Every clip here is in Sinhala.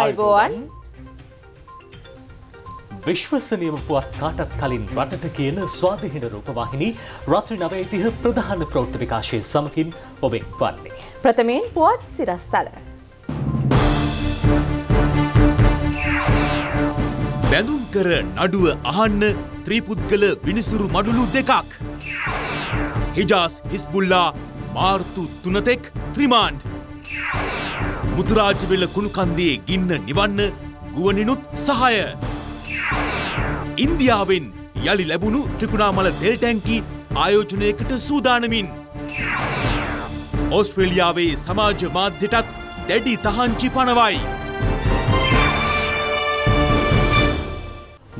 අයිබෝන් විශ්වසනයම පුවත් කාටත් කලින් රටට කියන ස්වාධහින රූපවාහිනි රත්‍රි නවයිතිහ ප්‍රධාන ප්‍රෞෘත්ත විකාශය සමකින් ඔබෙක් වන්නේ. ප්‍රථමයෙන් පුවත් සිරස්ථල. බැඳුම් කර නඩුව අහන්න ත්‍රීපුද්ගල විනිසුරු මඩුලු දෙකක්. හිජාස් හිස්බුල්ලා මාර්තු තුනතෙක් රිමාන්ඩ්. මුතුරාජවෙල කුණුකන්දේ ගින්න නිවන්න ගුවනිනුත් සහය. ඉන්දියාවෙන් යළි ලැබුණු ත්‍රිකුණාමල දෙල්ටැන්කි ආයෝජනයකට සූදානමින්. ඔස්ට්‍රේලියාවේ සමාජ මාධ්‍යටත් දැඩි තහංචි පනවයි.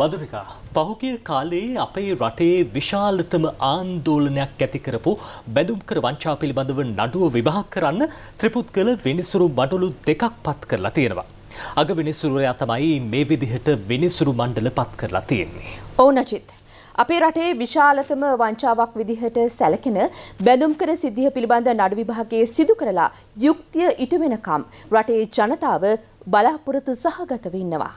මදුරිකා පහුගිය කාලයේ අපේ රටේ විශාලතම ආන්දෝලනයක් ඇති කරපු බැඳුම් කර වංචා පිළිබඳව නඩුව විභාග කරන්න ත්‍රිපුද්ගල විනිසුරු මඩලු දෙකක් පත් කරලා තියෙනවා. අග විනිසුරුවරයා තමයි මේ විදිහට විනිසුරු මණ්ඩල පත් කරලා තියෙන්නේ. ඔවුන චිත්. අපේ රටේ විශාලතම වංචාවක් විදිහට සැලකෙන බැඳුම් කර සිද්ධිය පිළිබඳ නඩු විභාගයේ සිදු කරලා යුක්තිය ඉටු වෙනකම් රටේ ජනතාව බලාපොරොත්තු සහගතව ඉන්නවා.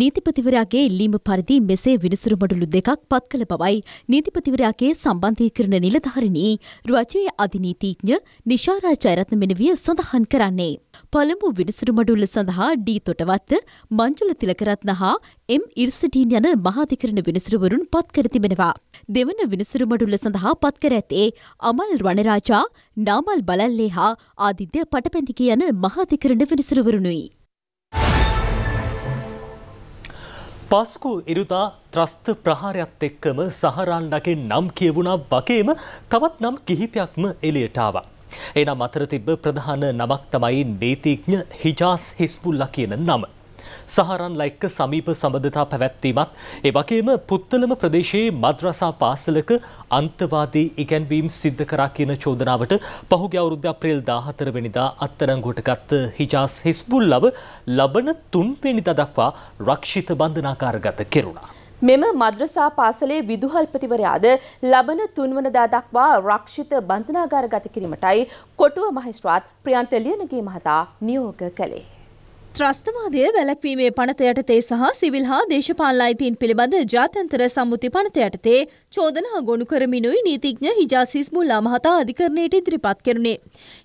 නීතිපතිවරයාගේ ඉල්ලීම පරිදි මෙසේ විනිසුරු මඩලු දෙකක් පත් කළ බවයි නීතිපතිවරයාගේ සම්බන්ධීකරණ නිලධාරිණී රජයේ අධිනීතිඥ නිශාරා ජයරත්න මෙනවිය සඳහන් කරන්නේ. පළමු විනිසුරු මඩුල්ල සඳහා ඩී තොටවත්ත මංජුල තිලකරත්න හා එම් ඉර්සටීන් යන මහාධිකරණ විනිසුරුවරුන් පත් කර තිබෙනවා. දෙවන විනිසුරු මඩුල්ල සඳහා පත් කර ඇත්තේ අමල් රණරාජා නාමල් බලල්ලේ හා ආදිත්‍ය පටපැඳිගේ යන මහාධිකරණ විනිසුරුවරුණුයි. පස්කු ඉරුදා ත්‍රස්ත ප්‍රහාරයක්ත් එක්කම සහරන්නගෙන් නම් කියවුණා වගේම තවත් නම් කිහිපයක්ම එලියටාව. එනම් අතර තිබ්බ ප්‍රධාන නමක් තමයි නීතිඥ හිජාස් හිස්පුල්ල කියන නම. සහරන්ලා එක්ක සමීප සබඳතා පැවැත්වීමත් ඒ වගේම පුත්තලම ප්‍රදේශයේ මද්‍රසා පාසලක අන්තවාදී ඉගැන්වීම් සිද්ධ කරා කියන චෝදනාවට පහුගිය අවුරුද්ද අප්‍රේල් 14 වෙනිදා අත්අඩංගුවට ගත්ත හිජාස් හිස්බුල්ලව ලබන 3 වෙනිදා දක්වා රක්ෂිත බන්ධනාකාරගත කෙරුණා. මෙම මද්‍රසා පාසලේ විදුහල්පතිවරයාද ලබන තුන්වනදා දක්වා රක්ෂිත බන්ධනාගාරගත කිරීමටයි කොටුව මහිස්ත්‍රාත් ප්‍රියන්ත ලියනගේ මහතා නියෝග කළේ. ත්‍රස්තවාදය වැලැක්වීමේ පනත යටතේ සහ සිවිල් හා දේශපාලන අයිතීන් පිළිබඳ ජාත්‍යන්තර සම්මුති පනත යටතේ චෝදනා ගොනු කරමිනුයි නීතිඥ හිජාස් හිස්බුල්ලා මහතා අධිකරණයට ඉදිරිපත් කෙරුණේ.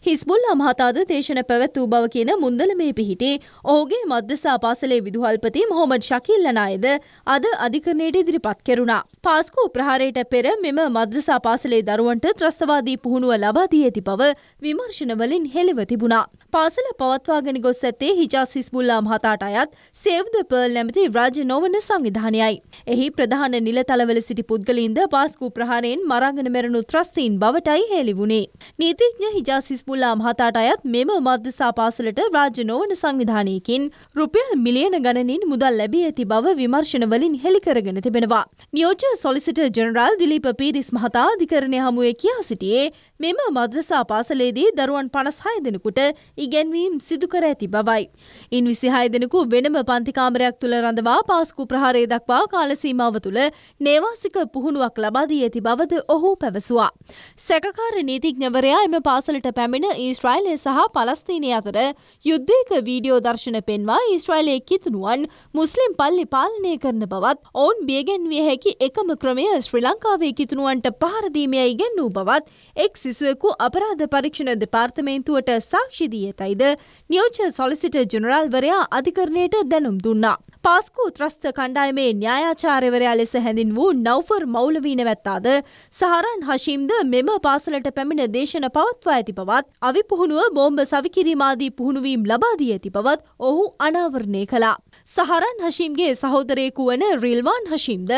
හිස්බුල්ලා මහතාද දේශන පැවැත් වූ බව කියන මුන්දලමේ පිහිටි ඔහුගේ මද්‍රසා පාසලේ විදුහල්පති මොහොමඩ් ශකිල්ල නායද අද අධිකරණයට ඉදිරිපත් කෙරුණා. පාස්කෝ ප්‍රහාරයට පෙර මෙම මද්‍රසා පාසලේ දරුවන්ට ත්‍රස්තවාදී පුහුණුව ලබා දී ඇති බව විමර්ශනවලින් හෙළිව තිබුණා. පාසල පවත්වාගෙන ගොස් ඇත්තේ හිජාස් හිස්බුල්ලා මහතාට අයත් සේව්ද පර්ල් නැමති රාජ්‍ය නොවන සංවිධානයයි. එහි ප්‍රධාන නිලතලවල සිටි පුද්ගලින්ද පාස්කු ප්‍රහාරයෙන් මරංගන මෙරණු ත්‍රස්තීන් බවටයි හෙළි වුණේ. නීතිඥ හිජාස් හිස්බුල්ලා මහතාට අයත් මෙම මධ්‍යසා පාසලට රාජ්‍ය නොවන සංවිධානයකින් රුපියල් මිලියන ගණනින් මුදල් ලැබී ඇති බව විමර්ශනවලින් හෙළිකරගෙන තිබෙනවා. නියෝජ්‍ය සොලිසිට ජනරාල් දිලීප පීරිස් මහතා අධිකරණය හමුවේ කියා සිටියේ මෙම මද්‍රසා පාසලේදී දරුවන් පනස්හය දෙනෙකුට ඉගැන්වීම් සිදුකර ඇති බවයි. ඉන් විසිහය දෙනෙකු වෙනම පන්තිකාමරයක් තුළ රඳවා පාස්කු ප්‍රහාරය දක්වා කාලසීමාව තුළ නේවාසික පුහුණුවක් ලබාදී ඇති බවද ඔහු පැවසවා. සැකකාර නීතිඥවරයා එම පාසලට පැමිණ ඊස්ට්‍රයිලය සහ පලස්තීනය අතර යුද්ධයක වීඩියෝ දර්ශන පෙන්වා ඊස්ට්‍රයිලයේ කිතුනුවන් මුස්ලිම් පල්ලි පාලනය කරන බවත් ඔවුන් බියගැන්විය හැකි එකම ක්‍රමය ශ්‍රී ලංකාවේ කිතුනුවන්ට පහරදීමය ඉගැන්නූ බවත් එක්සි සිසුවෙකු අපරාධ පරීක්ෂණ දෙපාර්තමේන්තුවට සාක්ෂි දී ඇතයිද නියෝජ්‍ය සොලිසිටර් ජෙනරාල්වරයා අධිකරණයට දැනුම් දුන්නා. පාස්කු ත්‍රස්ත කණ්ඩායමේ න්‍යායාචාර්යවරයා ලෙස හැඳින් වූ නවෆර් මෞලවී නැවැත්තාද සහරන් හශීම්ද මෙම පාසලට පැමිණ දේශන පවත්වා ඇති බවත් අවිපුහුණුව බෝම්බ සවිකිරීමාදී පුහුණුවීම් ලබා දී ඇති බවත් ඔහු අනාවරණය කළා. සහරන් හශීම්ගේ සහෝදරයෙකු වන රිල්වාන් හශීම්ද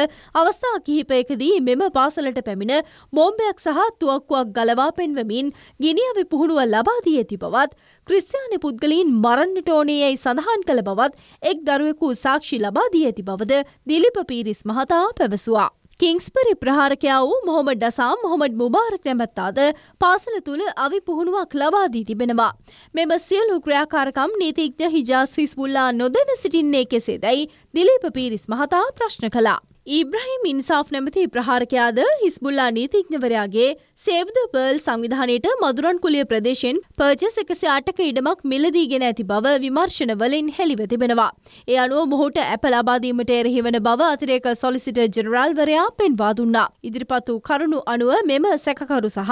අවස්ථා කිහිපයකදී මෙම පාසලට පැමිණ බෝම්බයක් සහ තුවක්කුවක් ගලවා පවා පෙන්වමින් ගිනියවි පුහුණුව ලබා දී ඇති බවත් ක්‍රිස්තියානි පුද්ගලීන් මරන්නට ඕනේ යැයි සඳහන් කළ බවත් එක් දරුවෙකු සාක්ෂි ලබා දී ඇති බවද දිලිප පීරිස් මහතා පැවසුවා. කිංස්පරි ප්‍රහාරකයා වූ මොහොමඩ් ඩසාම් මොහොමඩ් මුබාරක් නැමැත්තාද පාසල තුළ අවි පුහුණුවක් ලබා දී තිබෙනවා. මෙම සියලු ක්‍රියාකාරකම් නීතිඥ හිජාස් හිස්බුල්ලා නොදැන සිටින්නේ කෙසේදැයි දිලීප පීරිස් මහතා ප්‍රශ්න කළා. ඊබ්‍රහිම් ඉන්සාෆ් නැමති ප්‍රහාරකයාද හිස්බුල්ලා නීතිඥවරයාගේ සේව්ද පර්ල් සංවිධානයට මදුරන් කුලිය ප්‍රදේශෙන් පර්ජස් එකසේ අටක ඉඩමක් මිලදීගෙන ඇති බව විමර්ශනවලින් හෙළිව තිබෙනවා. ඒ අනුව මොහුට ඇප ලබාදීමට එරහිවන බව අතිරේක සොලිසිට ජනරල්වරයා පෙන්වා දුන්නා. ඉදිරිපත් වූ කරුණු අනුව මෙම සැකකරු සහ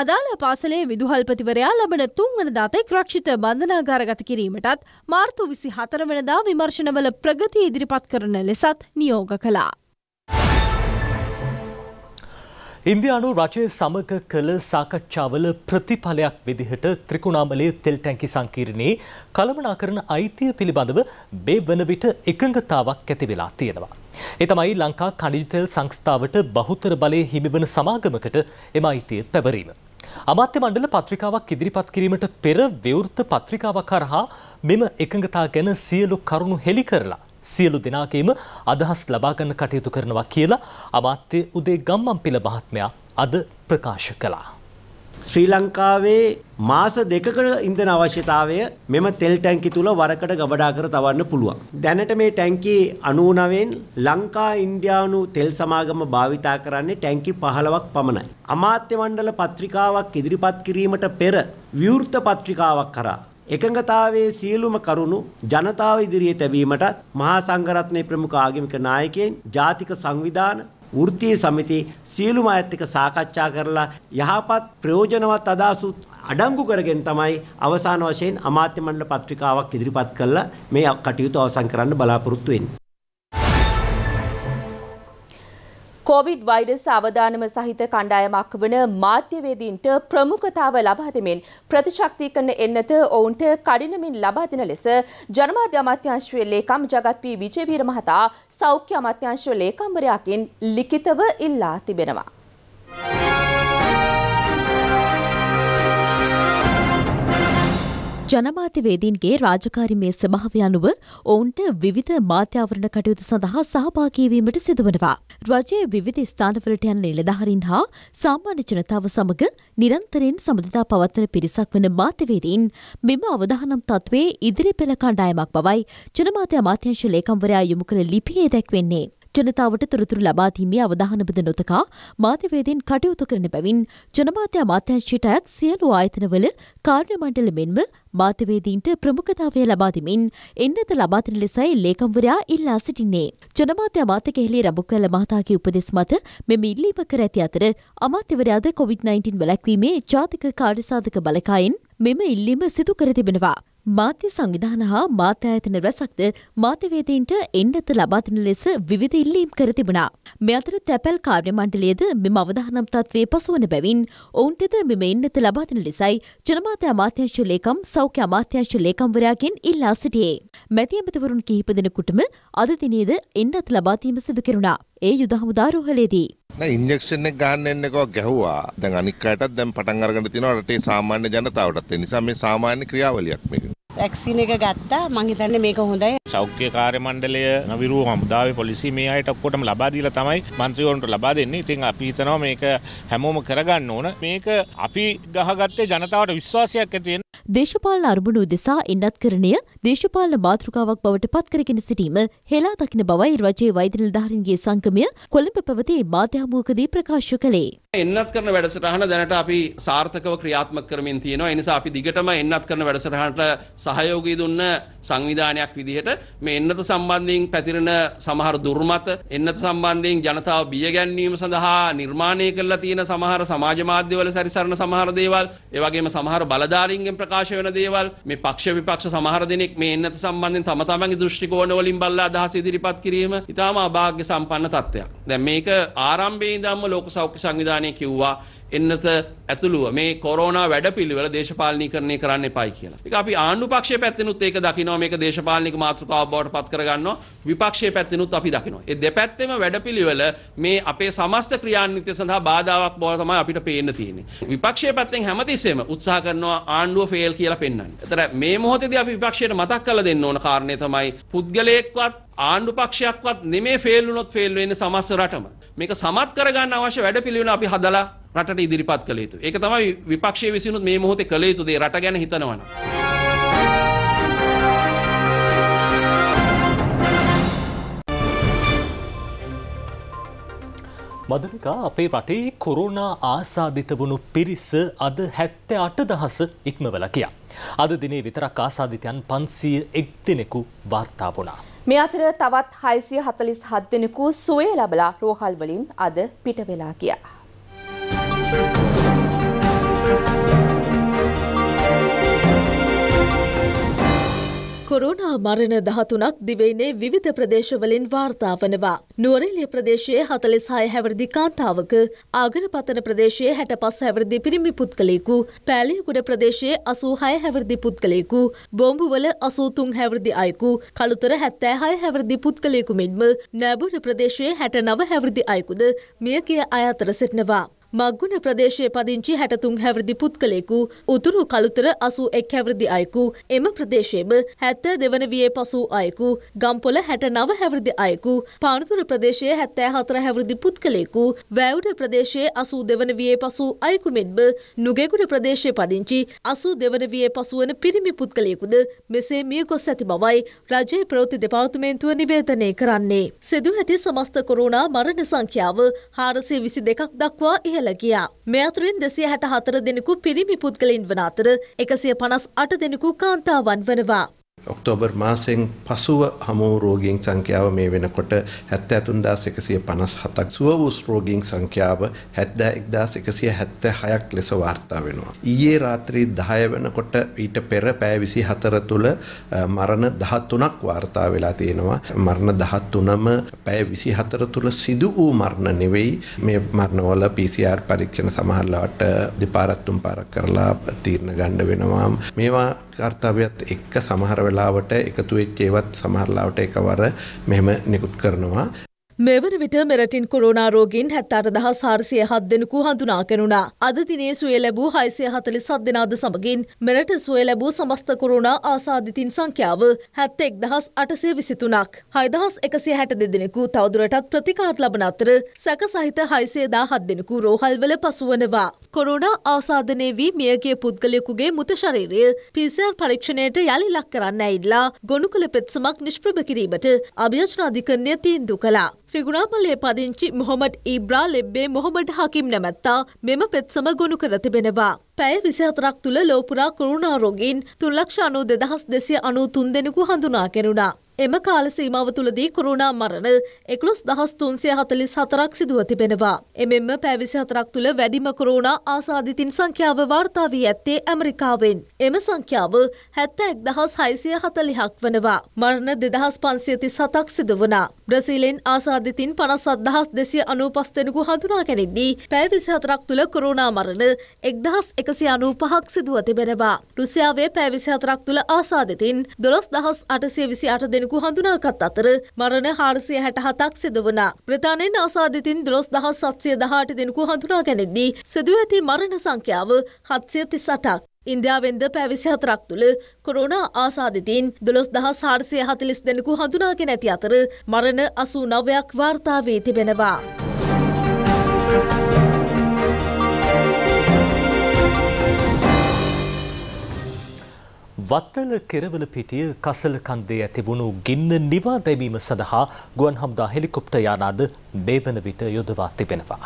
අදාළ පාසලේ විදුහල්පතිවරයා ලබන තුන්වන දාතෙක් රක්ෂිත බන්ධනාගාරගත කිරීමටත් මාර්තු විසි හතර වනදා විමර්ශනවල ප්‍රගති ඉදිරිපත් කරන ලෙසත් නියෝග කළා. ඉන්දයානු රජය සමග කළ සාකච්ඡාවල ප්‍රතිඵලයක් විදිහට ත්‍රිකුණාමලය තෙල් ටැංකි සංකීරණයේ කළමනා කරන අයිතිය පිළිබඳව බේ වන විට එකඟතාවක් ඇති වෙලා තියෙනවා. ඒ තමයි ලංකා කනිජතෙල් සංස්ථාවට බහුතර බලය හිමිවන සමාගමකට එම අයිතිය පැවරීම. අමාත්‍ය මණ්ඩල පත්‍රිකාවක් ඉදිරිපත් කිරීමට පෙර විවෘත පත්‍රිකාවක් හරහා මෙම එකඟතා ගැන සියලු කරුණු හෙළි කරලා සියලු දෙනාගේම අදහස් ලබාගන්න කටයුතු කරනවා කියලා අමාත්‍ය උදේ ගම්මන් පිළ මහත්මයා අද ප්‍රකාශ කළා. ශ්‍රී ලංකාවේ මාස දෙකකට ඉන්ධන අවශ්‍යතාවය මෙම තෙල් ටැංකි තුල වරකට ගබඩා කර තවන්න පුළුවන්. දැනට මේ ටැංකි 99න් ලංකා ඉන්දියානු තෙල් සමාගම භාවිතා කරන්නේ ටැංකි 15ක් පමණයි. අමාත්‍ය මණ්ඩල පත්‍රිකාවක් ඉදිරිපත් කිරීමට පෙර විවෘත පත්‍රිකාවක් කරා එකඟතාවයේ සියලුම කරුණු ජනතාව ඉදිරියේ තැබීමටත් මහා සංඝරත්නයේ ප්‍රමුඛ ආගමික නායකයන් ජාතික සංවිධාන වෘත්තීය සමිති සියලුම අයත් එක්ක සාකච්ඡා කරලා යහපත් ප්‍රයෝජනවත් අදහසු අඩංගු කරගෙන තමයි අවසාන වශයෙන් අමාත්‍ය මණ්ඩල පත්‍රිකාවක් ඉදිරිපත් කරලා මේ කටයුතු අවසන් කරන්න බලාපොරොත්තු වෙන්නේ. කොවිඩ් වෛරස් අවදානම සහිත කණ්ඩායමක් වන මාධ්‍යවේදීන්ට ප්‍රමුඛතාව ලබා දෙමින් ප්‍රතිශක්තිකරණ එන්නත ඔවුන්ට කඩිනමින් ලබා දෙන ලෙස ජනමාධ්‍ය අමාත්‍යාංශයේ ලේකම් ජගත් පී විජේවීර මහතා සෞඛ්‍ය අමාත්‍යාංශ ලේකම්වරයාකින් ලිඛිතව ඉල්ලා තිබෙනවා. ජනමාධ්‍යවේදීන්ගේ රාජකාරිමය ස්වභාවය අනුව ඔවුන්ට විවිධ මාධ්‍යාවරණ කටයුතු සඳහා සහභාගීවීමට සිදුවනවා. රජයේ විවිධ ස්ථානවලට යන නිලධාරීන් හා සාමාන්‍ය ජනතාව සමග නිරන්තරයෙන් සබඳතා පවත්වන පිරිසක් වන මාධ්‍යවේදීන් මෙම අවදානම් තත්ත්වයේ ඉදිරි පෙළ කණ්ඩායමක් බවයි ජනමාධ්‍ය අමාත්‍යංශ ලේකම්වරයා යොමු කළ ලිපියේ දැක්වෙන්නේ. ජනතාවට තොරතුරු ලබා දීමේ අවධානමද නොතකා මාධ්‍යවේදීන් කටයුතු කරන බැවින් ජනමාධ්‍ය අමාත්‍යාංශයට අයත් සියලු ආයතනවල කාර්ය මණ්ඩල මෙන්ම මාධ්‍යවේදීන්ට ප්‍රමුඛතාවය ලබා දෙමින් එන්නත ලබා දෙන ලෙසයි ලේකම්වරයා ඉල්ලා සිටින්නේ. ජනමාධ්‍ය අමාත්‍ය කෙහෙලේ රඹුක්වැල මහතාගේ උපදෙස් මත මෙම ඉල්ලීම කර ඇති අතර අමාත්‍යවරයාද COVID-19 වැළැක්වීමේ ජාතික කාර්යසාධක බලකායෙන් මෙම ඉල්ලීම සිදු කර තිබෙනවා. මාධ්‍ය සංවිධාන හා මාධ්‍යායතන රැසක්ද මාධ්‍යවේදීන්ට එන්නත ලබා දෙන ලෙස විවිධ ඉල්ලීම් කර තිබුණා. මේ අතර තැපැල් කාර්ය මණ්ඩලයේද මෙම අවදානම් තත්ත්වයේ පසුවන බැවින් ඔවුන්ටද මෙම එන්නත ලබා දෙන ලෙසයි ජනමාධ්‍ය අමාත්‍යාංශ ලේකම් සෞඛ්‍ය අමාත්‍යාංශ ලේකම්වරයාගෙන් ඉල්ලා සිටියේ. මැති ඇමතිවරුන් කිහිප දෙනෙකුටම අද දිනේද එන්නත ලබා දීම සිදු කෙරුණා. ඒ යුද හමුදාරෝහලේදී. ඉන්ජෙක්ෂන් එක ගන්න එන්නකෝ ගැහුවා. දැන් අනික් අයටත් දැන් පටන් අරගෙන තිනවා රටේ සාමාන්‍ය ජනතාවටත්. ඒ නිසා මේ සාමාන්‍ය ක්‍රියාවලියක් මේක. වැක්සින එක ගත්තා මං හිතන්නේ මේක හොඳයි. සෞඛ්‍ය කාර්ය මණ්ඩලය නවිරු හමුදාවේ පොලිසිය මේ අයට ඔක්කොටම ලබා දීලා තමයි മന്ത്രിවරුන්ට ලබා දෙන්නේ. ඉතින් අපි හිතනවා මේක හැමෝම කරගන්න ඕන. මේක අපි ගහගත්තේ ජනතාවට විශ්වාසයක් ඇති වෙන. දේශපාලන අරමුණු දෙසා ඉන්නත්කරණය දේශපාලන මාතෘකාවක් බවට පත්කරගෙන සිටීම හෙලා දකින බවයි රජයේ වෛද්‍ය නිලධාරීන්ගේ සංගමය කොළඹ පැවති මාධ්‍යාමූකදී ප්‍රකාශ කළේ. එන්නත් කරන වැඩසටහන දැනට අපි සාර්ථකව ක්‍රියාත්මක කරමින් තියෙනවා. ඒ නිසා අපි දිගටම එන්නත් කරන වැඩසටහනට සහයෝගී දුන්න සංවිධානයක් විදිහට මේ එන්නත සම්බන්ධයෙන් පැතිරෙන සමහර දුර්මත එන්නත සම්බන්ධයෙන් ජනතාව බිය ගැන්වීම සඳහා නිර්මාණය කරලා තියෙන සමහර සමාජ මාධ්‍යවල සැරිසරන සමහර දේවල් ඒ වගේම සමහර බලධාරීන්ගෙන් ප්‍රකාශ වෙන දේවල් මේ පක්ෂ විපක්ෂ සමහර දෙනෙක් මේ එන්නත සම්බන්ධයෙන් තම තමන්ගේ දෘෂ්ටි කෝණ වලින් බල්ලා අදහස් ඉදිරිපත් කිරීම ඉතාම අභාග්‍ය සම්පන්න තත්ත්වයක්. දැන් මේක ආරම්භයේ ඉඳන්ම ලෝක සෞඛ්‍ය සංවිධානය කිව්වා එන්නත ඇතුළුව මේ කොරෝනා වැඩපිළිවෙල දේශපාලනීකරණය කරන්න එපයි කියලා. ඒක අපි ආණ්ඩු පක්ෂ පැත්තිනුත් ඒක දකිනවා මේක දේශපාලනික මාතෘකාව බවට පත් කරගන්නවා විපක්ෂයේ පැත්තිනුත් අපි දකිනවා. ඒ දෙපැත්තෙම වැඩපිළිවෙල මේ අපේ සමස්ත ක්‍රියාන්විතය සඳහා බාධාවක් බව තමයි අපිට පේන්න තියෙන්නේ. විපක්ෂයේ පැත්තෙන් හැමතිස්සෙම උත්සාහ කරනවා ආණ්ඩුව ෆේල් කියලා පෙන්වන්න. ඒතර මේ මොහොතේදී අපි විපක්ෂයට මතක් කරලා දෙන්න ඕන කාරණේ තමයි පුද්ගලයෙක්වත් ආණ්ඩු පක්ෂයක්වත් නෙමේ ෆේල් වුණොත් ෆේල් වෙන්නේ සමස්ත රටම. මේක සමත් කරගන්න අවශ්‍ය වැඩපිළිවෙල අපි හදලා රටට ඉදිරිපත් කළ යුතු. ඒක තමයි විපක්ෂයේ විසිනුත් මේ මොහොතේ කළ යුතු දේ රට ගැන හිතනවනම්. මදනිකා අපේ රටේ කොරුණා ආසාධිත වුණු පිරිස අද හැත්ත අට දහස ඉක්මවල කියා. අද දිනේ විතරක් ආසාධිතයන් පන්සිය එක් දෙනෙකු වාර්තා වුණා. මේ අතර තවත් හයිසිය හතලිස් හත් දෙනෙකු සුවේ ලබලා රෝහල්වලින් අද පිටවෙලා කියා. කොරුණා මරණ දහතුනක් දිවෙයිනේ විවිධ ප්‍රදේශවලින් වාර්තාාවනවා. නුවරෙල්ලිය ප්‍රදේශයේ හතලෙස් හය හැවරදි කාන්තාවක ආගර පතන ප්‍රදේශයේ හැට පස් හැවරදි පිරිමි පුද්ගලෙකු පෑලියකුඩ ප්‍රදේශයේ අසූ හය හැවරදි පුද්ගලෙකු බෝම්බුවල අසූතුන් හැවරදි අයකු කළුතර හැත්තෑ හය හැවරදි පුද්ගලෙකු මෙන්ම නැබුර ප්‍රදේශයේ හැට නව හැවරදි අයකුද මිය කිය අයතර සිටනවා. මක්ගුණ ප්‍රදේශය පදිංචි හැටතුන් හැවරදි පුද්ගලෙකු උතුරු කළුතර අසු එක් හැවරදි අයකු එම ප්‍රදේශයම හැත්ත දෙවන විය පසූ අයකු ගම්පොල හැට නව හැවරදි අයකු පානතුර ප්‍රදේශය හැත්තෑ හතර හැවරදි පුද්ගලෙකු වැෑවඩ ප්‍රදේශයේ අසූ දෙවන විය පසූ අයකු මෙන්ම නුගෙකුඩ ප්‍රදේශය පදිංචි අසූ දෙවන විය පසුවන පිරිමි පුද්ගලයෙකුද මෙසේ මිය ගොස් ඇති බවයි රජයේ ප්‍රෝති දෙපාර්තමේන්තුව නිවේදනය කරන්නේ. සිදු ඇති සමස්ත කොරුණා මරණ සංඛ්‍යාව හාරසය විසි දෙකක් දක්වා ඉහ පැහැල ගියා. මේ අතුරින් දෙසිය හැට හතර දෙනෙකු පිරිමි පුද්ගලින් වන අතර එකසිය පනස් අට දෙනෙකු කාන්තාවන් වනවා. ඔක්තෝබර් මාසයෙන් පසුව හමෝ රෝගීන් සංඛ්‍යාව මේ වෙනකොට 73157ක් සුව වූ රෝගීන් සංඛ්‍යාව 71176ක් ලෙස වාර්තා වෙනවා. ඊයේ රාත්‍රී 10 වෙනකොට ඊට පෙර පැය 24 තුල මරණ 13ක් වාර්තා වෙලා තියෙනවා. මරණ 13ම පැය 24 තුල සිදු වූ මරණ නෙවෙයි. මේ මරණවල PCR පරීක්ෂණ සමහරවට දෙපාරක් තුන් පාරක් කරලා තීරණ ගන්න වෙනවා. මේවා කර්තව්‍යත් එක්ක සමහර වෙලාවට එකතු වෙච්ච ඒවත් සමහර ලාවට එකවර මෙහෙම නිකුත් කරනවා මෙවන විට මෙරටින් කොරෝනා රෝගීන් හැත්තාට දහස් හාරසිය හත් දෙනෙකු හඳුනා කෙනුණා. අද දිනේ සුවේ ලැබූ හයිසිය හතලිස් හත් දෙනාද සමගින් මෙරට සුවේ ලැබූ සමස්ත කොරෝනා ආසාධිතින් සංඛ්‍යාව හැත්ත එක් දහස් අටසය විසිතුනක්. හයිදහස් එකසිය හැට දෙදෙනෙකු තවදුරටත් ප්‍රතිකාර ලබන අතර සැක සහිත හයිසේදා හත් දෙනෙකු රෝහල්වල පසුවනවා. කොරෝනා ආසාධනය වී මියගේ පුද්ගලයකුගේ මුත ශරීරය පිසිර් පරීක්ෂණයට යළි ලක් කරන්න ඇඉල්ලා ගොනු කළ පෙත්සමක් නිෂ්ප්‍රභ කිරීමට අභ්‍යෝජනාධිකරණය තීන්දු කලා. ත්‍රිගුණාමලේ පදිංචි මොහොමඩ් ඊබ්‍රා ලෙබ්බේ මොහොමඩ් හකිම් නැමැත්තා මෙම පෙත්සම ගොුණු කර තිබෙනවා. පැය විසිහතරක් තුළ ලෝපුරා කරුණාරෝගීන් තුල්ලක්ෂ අනු දෙදහස් දෙසිය අනු තුන් දෙෙනෙකු හඳුනා කෙරුණා. එම කාල සීමාව තුළදී කුරුණා මරණ එකොළොස් දහස් තුන්සිය හතලිස් හතරක් සිදුව තිබෙනවා. එමෙන්ම පැවිසි හතරක් තුළ වැඩිම කුරුණා ආසාධිතින් සංඛ්‍යාව වාර්තා වී ඇත්තේ ඇමරිකාවෙන්. එම සංඛ්‍යාව හැත්ත එක් දහස් හයිසිය හතලිහක් වනවා. මරණ දෙදහස් පන්සියති සතක් සිදු වනා. බ්‍රසීලෙන් ආසාධිතින් පනස් අදහස් දෙසිය අනූපස්තෙනකු හඳුනා ගැනෙද්දී පැවිසි හතරක් තුළ කුරුණා මරණ එක්දහස් එකසි අනූ පහක් සිදුව තිබෙනවා. රුසියාවේ පැවිසි හතරක් තුළ ආසාධිතින් දොළොස් දහස් අටසිය විසි අට දෙනකු දෙනෙකු හඳුනාගත් අතර මරණ හාරසිය හැට හතක් සිදුවනා. ප්‍රධානෙන් ආසාධිතින් දොස් දහස් සත්සය දහට දෙනෙකු හඳුනා ගැනෙද්දී සිදුව ඇති මරණ සංඛ්‍යාව හත්සය තිස්සටක්. ඉන්දියාවෙන්ද පැවිසි හතරක් තුළ කොරුණ ආසාධිතීන් දොළොස් දහස් හාරසිය හතිලිස් දෙනෙකු හඳුනාගෙන ඇති අතර මරණ අසූ නවයක් වාර්තාාවේ තිබෙනවා. Thank you. වත්තල කෙරවල පිටිය කසල කන්දේ ඇතිවුණු ගින්න නිවා දැමීම සඳහා ගුවන් හමුදා හෙලිකොප්ට යානාද මේ වන විට යොදවා තිබෙනවා.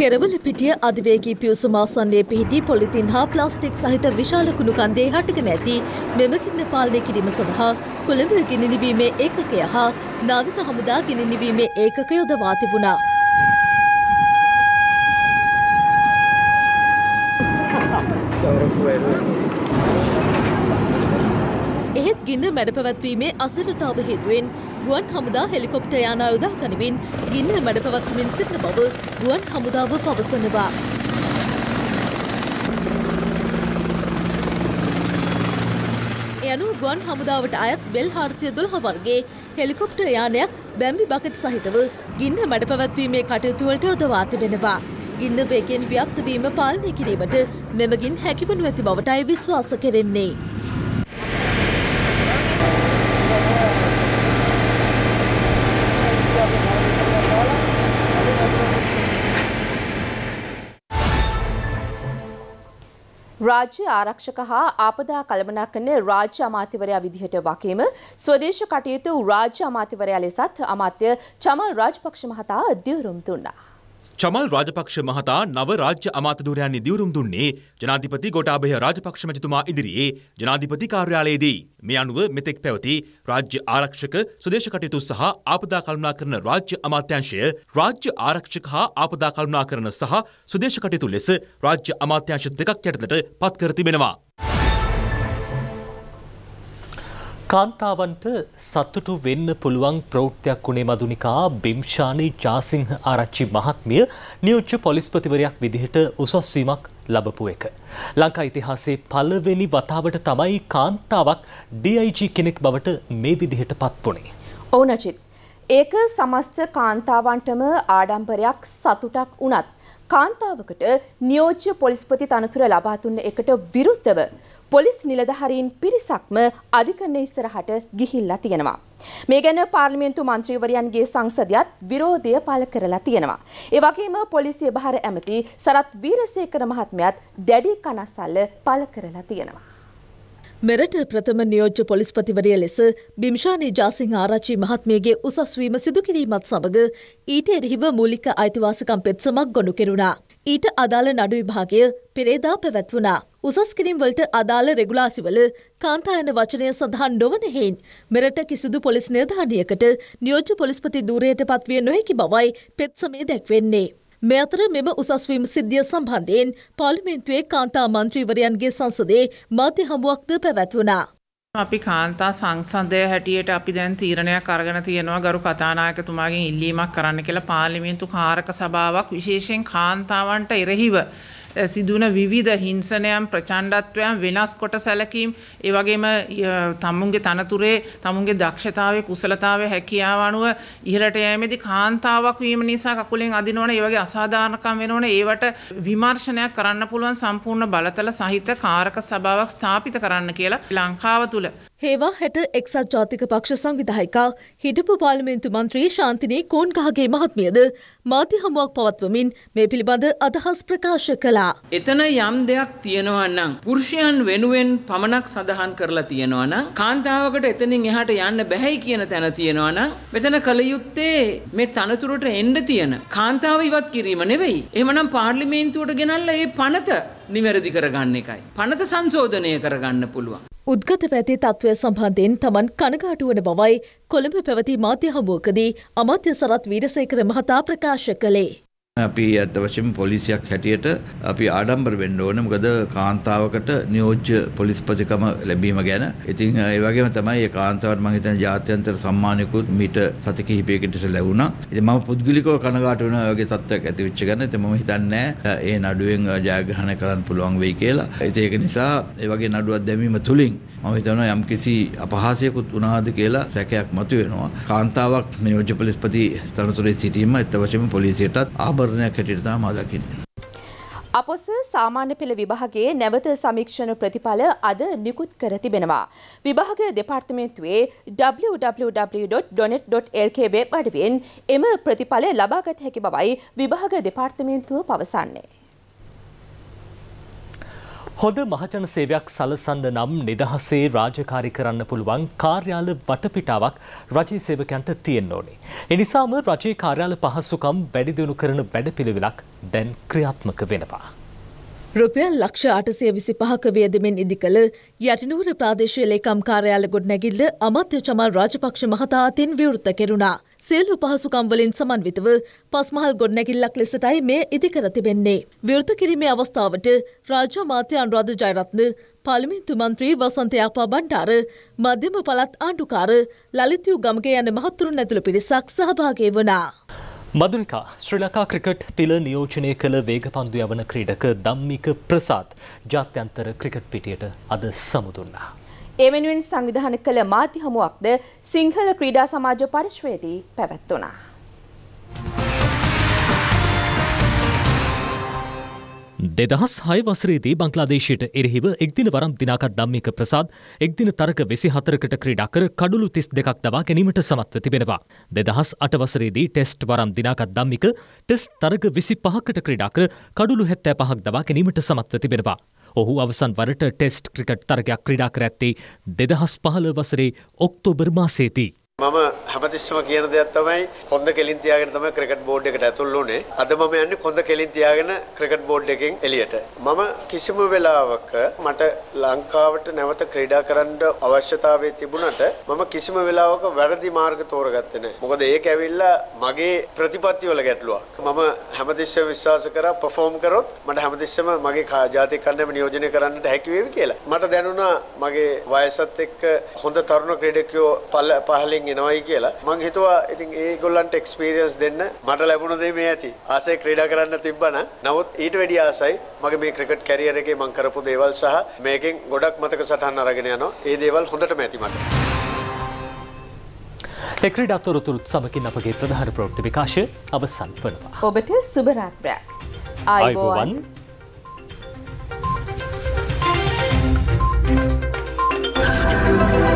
කෙරවල පිටිය අධිවේගී පියුසුම් ආසන්නයේ පිහිටි පොලිතින් හා ප්ලාස්ටික් සහිත විශාල කුණු කන්දේ හටගෙන ඇති මෙම ගින්න පාලනය කිරීම සඳහා කොළඹ ගිනි නිවීමේ ඒකකය හා නාවික හමුදා ගිනි නිවීමේ ඒකකය යොදවා තිබුණා. එහෙත් ගින්න මැඩ පැවැත්වීමේ අසලතාව හේතුවෙන් ගුවන් හමුදා හෙලිකොප්ට යානා යොදා ගනිමින් ගින්න මැඩ පැවැත්වමින් සිටින බව ගුවන් හමුදාව පවසනවා. යනු ගුවන් හමුදාවට අයත් බෙල් හාර්සිය දොළහ වර්ගේ හෙලිකොප්ට යානයක් බැම්බි බකට් සහිතව ගින්න මැඩ පැවැත්වීමේ කටයුතුවලට යොදවා තිබෙනවා. ගින්න වේගෙන් ව්‍යක්තවීම පාලනය කිරීමට මෙමගින් හැකිවනු ඇති බවට අය විශ්වාස කෙරෙන්නේ. රාජ්‍ය ආරක්ෂක හා ආපදා කළමනාකරන රාජ්‍ය අමාත්‍යවරයා විදිහට වකීම ස්වදේශ කටයුතු රාජ්‍ය අමාත්‍යවරයා ලෙසත් අමාත්‍ය චමල් රාජපක්ෂ මහතා දියුරුම් දුන්නා. චමල් රාජපක්ෂ මහතා නව රාජ්‍ය අමාත්‍යදූරයන්නේ දියුරුම් දුන්නේ ජනාධිපති ගොටාභය රාජපක්ෂ මැතිතුමා ඉදිරියේ ජනාධිපති කාර්යාලයේදී. මේ අනුව මෙතෙක් පැවති රාජ්‍ය ආරක්ෂක සුදේශ කටයුතු සහ ආපදා කල්පනා කරන රාජ්‍ය අමාත්‍යංශය රාජ්‍ය ආරක්ෂක හා ආපදා කල්පනා කරන සහ සුදේශ කටයුතු ලෙස රාජ්‍ය අමාත්‍යංශ දෙකක් යටතට පත් කර තිබෙනවා. කාන්තාවන්ට සතුටු වෙන්න පුළුවන් ප්‍රෞෘත්තියක් වුණේ මදුනිකා බිම්ෂානී ජාසිංහ ආරච්චි මහත්මිය නියෝච්ච පොලිස්පතිවරයක් විදිහට උසස්වීමක් ලබපු එක. ලංකා ඉතිහාසේ පලවෙනි වතාවට තමයි කාන්තාවක් ඩIG කෙනෙක් බවට මේ විදිහට පත්වුණේ. ඕනචිත් ඒක සමස්ත කාන්තාවන්ටම ආඩම්බරයක් සතුටක් වුණත් කාන්තාවකට නියෝජ්‍ය පොලිස්පති තනතුර ලබා දුන්න එකට විරුද්ධව පොලිස් නිලධාරීන් පිරිසක්ම අධිකරණ ඉස්සරහට ගිහිල්ලා තියෙනවා. මේ ගැන පාර්ලිමේන්තු මන්ත්‍රීවරයන්ගේ සංසදයත් විරෝධය පළ කරලා තියෙනවා. ඒ වගේම පොලිසිය භාර ඇමති සරත් වීරසේකර මහත්මයාත් දැඩි කනස්සල්ල පළ කරලා තියෙනවා. මෙරට ප්‍රථම නියෝජ්‍ය පොලිස්පතිවරිය ලෙස බිම්ෂානී ජාසිං ආරච්චි මහත්මියගේ උසස්වීම සිදුකිරීමත් සමඟ ඊට එරෙහිව මූලික අයිතිවාසකම් පෙත්සමක් ගොඩු කෙරුණා. ඊට අදාළ නඩු විභාගය පෙරේදා පැවැත්වුණා. උසස් කිරීම් වලට අදාළ රෙගුලාසිවල කාන්තායන වචනය සඳහන් නොවන හේයින් මෙරට කිසිදු පොලිස් නිලධානියකට නියෝජ්‍ය පොලිස්පති ධූරයට පත්විය නොහැකි බවයි පෙත්සමේ දැක්වෙන්නේ. මේ අතර මෙම උසස්වීම සිද්ධිය සම්බන්ධයෙන් පාර්ලිමේන්තුවේ කාන්තා මන්ත්‍රීවරයන්ගේ සංසදේ මාධ්‍ය හමුවක්ද පැවැත්වුණා. අපි කාන්තා සංසන්දය හැටියට අපි දැන් තීරණයක් අරගෙන තියෙනවා ගරු කතානායකතුමාගෙන් ඉල්ලීමක් කරන්න කියලා පාර්ලිමේන්තු කාරක සභාවක් විශේෂයෙන් කාන්තාවන්ට එරෙහිව සිදුවන විවිධ හිංසනයම් ප්‍රචණ්ඩත්වයන් වෙනස් කොට සැලකීම් ඒ වගේම තමුන්ගේ තනතුරේ තමුන්ගේ දක්ෂතාවයේ කුසලතාවයේ හැකියාව අනුව ඉහළට යෑමේදී කාන්තාවක් වීම නිසා කකුලෙන් අදිනවන ඒ වගේ අසාධාරණකම් වෙනවන ඒවට විමර්ශනයක් කරන්න පුළුවන් සම්පූර්ණ බලතල සහිත කාරක සභාවක් ස්ථාපිත කරන්න කියලා ලංකාව තුළ හේවා හැට එක්සත් ජාතික පක්ෂ සංවිධායිකා හිටපු පාලිමේන්තු මන්ත්‍රී ශාන්තිනී කෝන්කහගේ මහත්මියද මාධ්‍ය හමුවක් පවත්වමින් මේ පිළිබඳ අදහස් ප්‍රකාශ කළා. එතන යම් දෙයක් තියෙනවා නම් පුරුෂයන් වෙනුවෙන් පමණක් සඳහන් කරලා තියෙනවා නම් කාන්තාවකට එතනින් එහාට යන්න බැහැයි කියන තැන තියෙනවා නම් මෙතන කල යුත්තේ මේ තනතුරට එන්න තියෙන කාන්තාව ඉවත් කිරීම නෙවෙයි. එහෙමනම් පාර්ලිමේන්තුවට ගෙනල්ලා ඒ පනත නිවැරදි කරගන්න එකයි. පනත සංශෝධනය කරගන්න පුළුවන්. උද්ගත පැති තත්ත්වය සම්බන්ධයෙන් තමන් කනගාටුවන බවයි කොළඹ පැවති මාධ්‍ය හමුවකදී අමාත්‍ය සරත් වීරසේකර මහතා ප්‍රකාශ කළේ. අපි ඇත්ත වශයෙන් පොලිසියක් හැටියට අපි ආඩම්බර වෙන්න ඕනේ. මොකද කාන්තාවකට නියෝජ්‍ය පොලිස්පතිකම ලැබීම ගැන. ඉතින් ඒ වගේම තමයි ඒ කාන්තාවට මම හිතන්නේ ජාත්‍යන්තර සම්මානයකුත් මීට සති කිහිපයකට ලැබුණා. ඉතින් මම පුද්ගලිකව කනගාටු වෙනවා ඒ වගේ තත්ත්වයක් ඇති වෙච්ච ගැන. ඉතින් මම හිතන්නේ ඒ නඩුවෙන් ජයග්‍රහණය කරන්න පුළුවන් වෙයි කියලා. ඉතින් ඒක නිසා ඒ වගේ නඩුවක් දැමීම තුලින් මම හිතනවා යම්කිසි අපහාසයකුත් වුණාද කියලා සැකයක් මතුවෙනවා. කාන්තාවක් නියෝජ්‍ය පොලිස්පති තනතුරේ සිටීම එතවශම පොලිසියටත් ආභරණයක් හැටියට තමයි දකින්නේ. අපොස සාමාන්‍ය පෙළ විභාගයේ නැවත සමීක්ෂණ ප්‍රතිඵල අද නිකුත් කර තිබෙනවා. විභාග දෙපාර්තමේන්තුවේ www.donet.lk වෙබ් අඩවියෙන් එම ප්‍රතිඵල ලබාගත හැකි බවයි විභාග දෙපාර්තමේන්තුව පවසන්නේ. හොඳ මහජන සේවයක් සලසන්න නම් නිදහසේ රාජකාරි කරන්න පුළුවන් කාර්යාල වටපිටාවක් රජයේ සේවකයන්ට තියෙන්න ඕනේ. එනිසාම රජයේ කාර්යාල පහසුකම් වැඩි දියුණු කරන වැඩපිළිවෙලක් දැන් ක්‍රියාත්මක වෙනවා. රුපියල් ලක්ෂ අටසය විසි පහක වියදමෙන් ඉදි කළ යටිනුවර ප්‍රාදේශීය ලේකම් කාර්යාල ගොඩනැගිල්ල අමාත්‍ය චමල් රාජපක්ෂ මහතා අතින් විවෘත කෙරුණා. සියලු පහසුකම්වලින් සමන්විතව පස්මහල් ගොඩනැකිල්ලක් ලෙසටයි මේ ඉදිකර තිබෙන්නේ. විවෘත කිරීමේ අවස්ථාවට රාජ්‍ය මාත්‍ය අනුරාධ ජයරත්න, පාර්ලිමේන්තු මන්ත්‍රී වසන්ත යාපා බණ්ඩාර, මධ්‍යම පළාත් ආණ්ඩුකාර ලලිත් යූ ගමගේ යන මහත්තුරුන් ඇතුළු පිරිසක් සහභාගී වුණා. මදුනිකා ශ්‍රී ලංකා ක්‍රිකට් පිළ නියෝජනය කළ වේග පන්දු යවන ක්‍රීඩක ධම්මික ප්‍රසාත් ජාත්‍යන්තර ක්‍රිකට් පිටියට අද සමුදුන්නා. ඒ වෙනුවෙන් සංවිධාන කළ මාධ්‍ය හමුවක්ද සිංහල ක්‍රීඩා සමාජ පරිශ්වයේදී පැවැත්වුණා. දෙදහස් හය වසරේදී බංක්ලාදේශයට එරෙහිව එක්දින වරම් දිනාකත් ධම්මික ප්‍රසාද් එක්දින තරක වෙසි හතරකට ක්‍රීඩා කර කඩුළු තිස් දෙකක් දවා ගැනීමට සමත්ව තිබෙනවා. දෙදහස් අට වසරේදී ටෙස්ට් වරම් දිනාකත් ධම්මික ටෙස්ට් තරක විසි පහකට ක්‍රීඩා කර කඩුළු හැත්තෑ පහක් දවා ගැනීමට සමත්ව තිබෙනවා. ඔහු අවසන් වරට ටෙස්ට් ක්‍රිකට් තරගයක් ක්‍රඩා කර ඇත්තේ දෙදහස් පහළ වසරේ ඔක්තෝබර් මාසේති. මම හැමතිස්සම කියන දෙයක් තමයි කොන්ද කෙලින් තියාගෙන තමයි ක්‍රිකට් බෝඩ් එකට ඇතුල් වුනේ. අද මම යන්නේ කොන්ද කෙලින් තියාගෙන ක්‍රිකට් බෝඩ් එකෙන් එළියට. මම කිසිම වෙලාවක මට ලංකාවට නැවත ක්‍රීඩා කරන්න අවශ්‍යතාවය තිබුණට මම කිසිම වෙලාවක වැරදි මාර්ග තෝරගත්තේ නැහැ. මොකද ඒක ඇවිල්ලා මගේ ප්‍රතිපත්ති වල ගැටලුවක්. මම හැමතිස්සම විශ්වාස කරා පර්ෆෝම් කරොත් මට හැමතිස්සම මගේ ජාතික කණ්ඩායම නියෝජනය කරන්නට හැකි වේවි කියලා. මට දැනුණා මගේ වයසත් එක්ක හොඳ තරුණ ක්‍රීඩකයෝ පහලින් එනවයි කියලා මං හිතුවා ඉතින් ඒගොල්ලන්ට එක්ස්පීරියන්ස් දෙන්න මට ලැබුණ දේ මේ ඇති. ආසයි ක්‍රීඩා කරන්න තිබ්බන. නමුත් ඊට වැඩිය ආසයි මගේ මේ ක්‍රිකට් කැරියර් එකේ මං කරපු දේවල් සහ මේකෙන් ගොඩක් මතක සටහන් අරගෙන යනවා. ඒ දේවල් හොඳටම ඇති මට. ක්‍රඩ අතොරතුරුත් සමකින් අපගේ ප්‍රධාන ප්‍රෘති විකාශය අවසන් වනවා. ඔබට සුභරාත්‍රයක්. අයිබෝවන් Thank you.